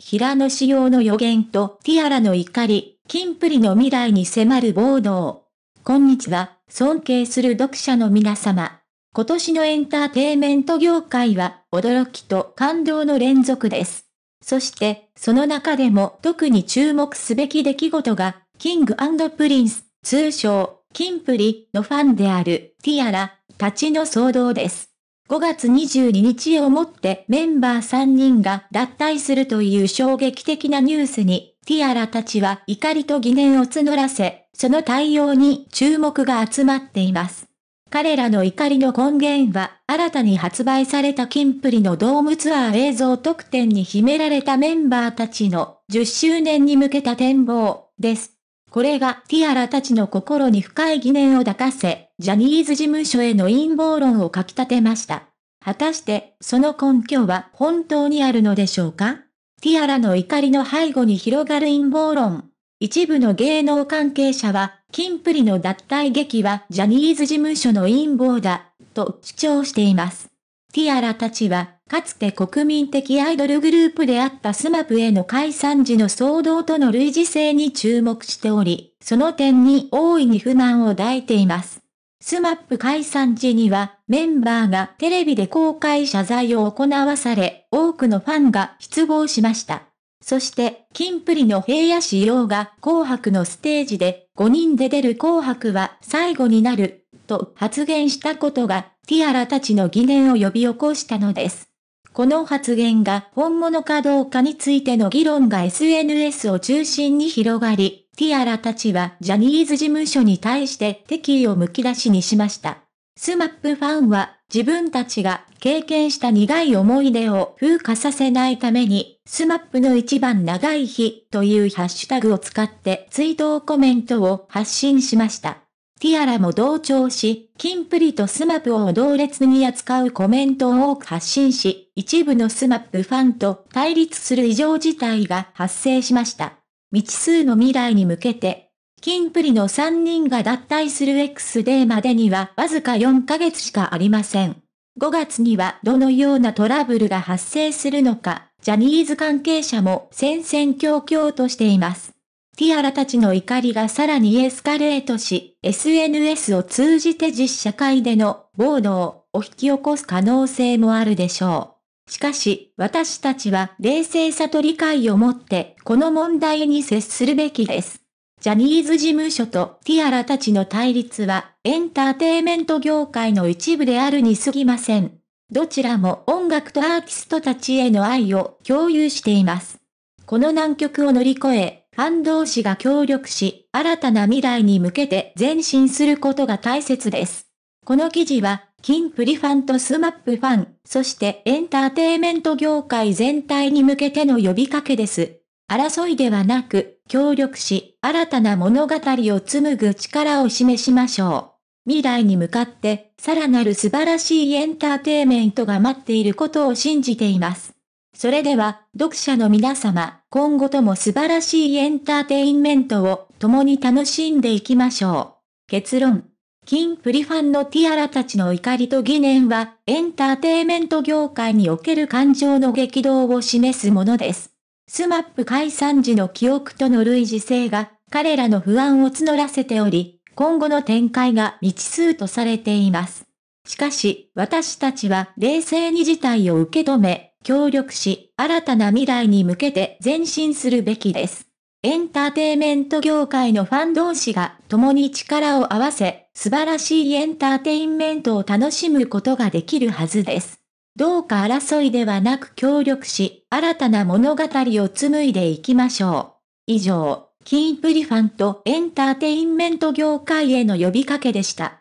平野紫耀の予言とティアラの怒り、金プリの未来に迫る暴動。こんにちは、尊敬する読者の皆様。今年のエンターテイメント業界は、驚きと感動の連続です。そして、その中でも特に注目すべき出来事が、キングプリンス、通称、キンプリのファンである、ティアラ、たちの騒動です。5月22日をもってメンバー3人が脱退するという衝撃的なニュースに、ティアラたちは怒りと疑念を募らせ、その対応に注目が集まっています。彼らの怒りの根源は、新たに発売されたキンプリのドームツアー映像特典に秘められたメンバーたちの10周年に向けた展望です。これがティアラたちの心に深い疑念を抱かせ、ジャニーズ事務所への陰謀論を書き立てました。果たして、その根拠は本当にあるのでしょうかティアラの怒りの背後に広がる陰謀論。一部の芸能関係者は、金プリの脱退劇はジャニーズ事務所の陰謀だ、と主張しています。ティアラたちは、かつて国民的アイドルグループであったスマップへの解散時の騒動との類似性に注目しており、その点に大いに不満を抱いています。スマップ解散時には、メンバーがテレビで公開謝罪を行わされ、多くのファンが失望しました。そして、金プリの平野市様が紅白のステージで、5人で出る紅白は最後になる、と発言したことが、ティアラたちの疑念を呼び起こしたのです。この発言が本物かどうかについての議論が SNS を中心に広がり、ティアラたちはジャニーズ事務所に対して敵意をむき出しにしました。スマップファンは自分たちが経験した苦い思い出を風化させないために、スマップの一番長い日というハッシュタグを使って追悼コメントを発信しました。ティアラも同調し、キンプリとスマップを同列に扱うコメントを多く発信し、一部のスマップファンと対立する異常事態が発生しました。未知数の未来に向けて、キンプリの3人が脱退する X デーまでにはわずか4ヶ月しかありません。5月にはどのようなトラブルが発生するのか、ジャニーズ関係者も戦々恐々としています。ティアラたちの怒りがさらにエスカレートし、SNS を通じて実社会での暴動を引き起こす可能性もあるでしょう。しかし、私たちは冷静さと理解を持って、この問題に接するべきです。ジャニーズ事務所とティアラたちの対立は、エンターテイメント業界の一部であるに過ぎません。どちらも音楽とアーティストたちへの愛を共有しています。この難局を乗り越え、反動士が協力し、新たな未来に向けて前進することが大切です。この記事は、金プリファンとスマップファン、そしてエンターテイメント業界全体に向けての呼びかけです。争いではなく、協力し、新たな物語を紡ぐ力を示しましょう。未来に向かって、さらなる素晴らしいエンターテイメントが待っていることを信じています。それでは、読者の皆様、今後とも素晴らしいエンターテインメントを共に楽しんでいきましょう。結論。金プリファンのティアラたちの怒りと疑念は、エンターテイメント業界における感情の激動を示すものです。スマップ解散時の記憶との類似性が、彼らの不安を募らせており、今後の展開が未知数とされています。しかし、私たちは冷静に事態を受け止め、協力し、新たな未来に向けて前進するべきです。エンターテイメント業界のファン同士が共に力を合わせ、素晴らしいエンターテインメントを楽しむことができるはずです。どうか争いではなく協力し、新たな物語を紡いでいきましょう。以上、キープリファンとエンターテインメント業界への呼びかけでした。